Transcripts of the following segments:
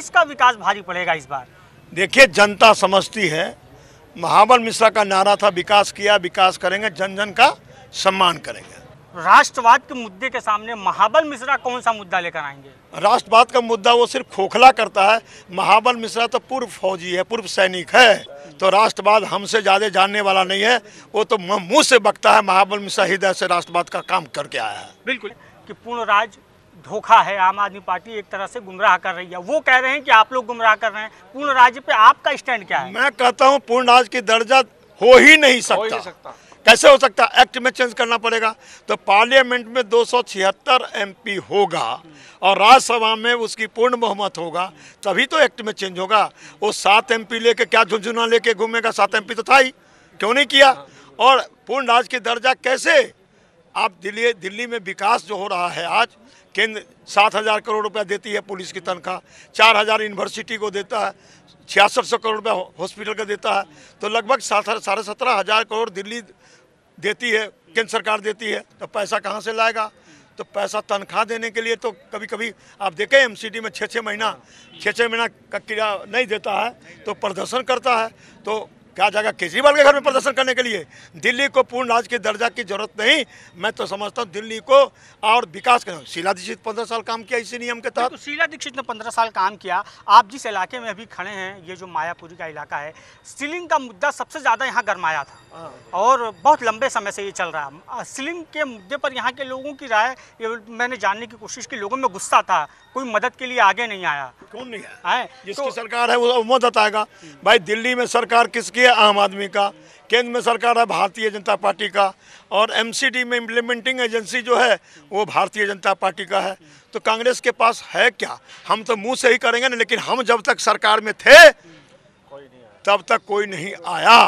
किसका विकास भारी पड़ेगा इस बार देखिए जनता समझती है महाबल मिश्रा का नारा था विकास किया विकास करेंगे जन जन का सम्मान करेंगे राष्ट्रवाद के मुद्दे के सामने महाबल मिश्रा कौन सा मुद्दा लेकर आएंगे राष्ट्रवाद का मुद्दा वो सिर्फ खोखला करता है महाबल मिश्रा तो पूर्व फौजी है पूर्व सैनिक है तो राष्ट्रवाद हमसे ज़्यादा जानने वाला नहीं है वो तो मुंह से बकता है महाबल मिश्रा हृदय से राष्ट्रवाद का काम करके आया है बिल्कुल की पूर्ण राज्य धोखा है आम आदमी पार्टी एक तरह से गुमराह कर रही है वो कह रहे हैं कि आप लोग गुमराह कर रहे हैं पूर्ण राज्य पे आपका स्टैंड क्या है मैं कहता हूँ पूर्ण राज्य की दर्जा हो ही नहीं सकता, कैसे हो सकता एक्ट में चेंज करना पड़ेगा तो पार्लियामेंट में 276 एमपी होगा और राज्यसभा में उसकी पूर्ण बहुमत होगा तभी तो एक्ट में चेंज होगा वो सात एमपी लेके क्या झुंझुना लेके घूमेगा सात एमपी तो था ही क्यों नहीं किया और पूर्ण राज्य की दर्जा कैसे आप दिल्ली दिल्ली में विकास जो हो रहा है आज केंद्र सात हज़ार करोड़ रुपया देती है पुलिस की तनख्वाह चार हज़ार यूनिवर्सिटी को देता है छियासठ सौ करोड़ रुपया हॉस्पिटल का देता है तो लगभग सात साढ़े सत्रह हज़ार करोड़ दिल्ली देती है केंद्र सरकार देती है तो पैसा कहाँ से लाएगा तो पैसा तनख्वाह देने के लिए तो कभी कभी आप देखें एम में छः छः महीना छः छः महीना का किराया नहीं देता है तो प्रदर्शन करता है तो क्या जाएगा केजरीवाल के घर में प्रदर्शन करने के लिए दिल्ली को पूर्ण राज्य के दर्जा की जरूरत नहीं मैं तो समझता हूँ दिल्ली को और विकास करना शीला दीक्षित पंद्रह साल काम किया इसी नियम के तहत तो शीला दीक्षित ने पंद्रह साल काम किया आप जिस इलाके में अभी खड़े हैं ये जो मायापुरी का इलाका है सीलिंग का मुद्दा सबसे ज़्यादा यहाँ गरमाया था हाँ। और बहुत लंबे समय से ये चल रहा है सीलिंग के मुद्दे पर यहाँ के लोगों की राय मैंने जानने की कोशिश की लोगों में गुस्सा था कोई मदद के लिए आगे नहीं आया कौन नहीं आया जिसकी तो सरकार है वो मदद आएगा हम्म। भाई दिल्ली में सरकार किसकी है आम आदमी का केंद्र में सरकार है भारतीय जनता पार्टी का और एमसीडी में इम्प्लीमेंटिंग एजेंसी जो है वो भारतीय जनता पार्टी का है तो कांग्रेस के पास है क्या हम तो मुंह से ही करेंगे ना लेकिन हम जब तक सरकार में थे तब तक कोई नहीं आया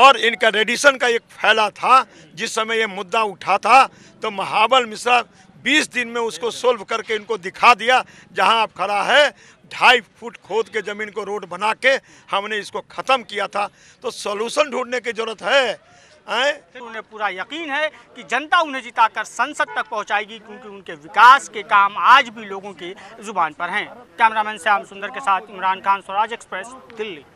और इनका रेडिशन का एक फैला था जिस समय ये मुद्दा उठा था तो महाबल मिश्रा 20 दिन में उसको सोल्व करके इनको दिखा दिया जहां आप खड़ा है ढाई फुट खोद के ज़मीन को रोड बना के हमने इसको ख़त्म किया था तो सोल्यूशन ढूंढने की ज़रूरत है फिर उन्हें पूरा यकीन है कि जनता उन्हें जिताकर संसद तक पहुंचाएगी क्योंकि उनके विकास के काम आज भी लोगों की जुबान पर हैं कैमरामैन श्याम सुंदर के साथ इमरान खान स्वराज एक्सप्रेस दिल्ली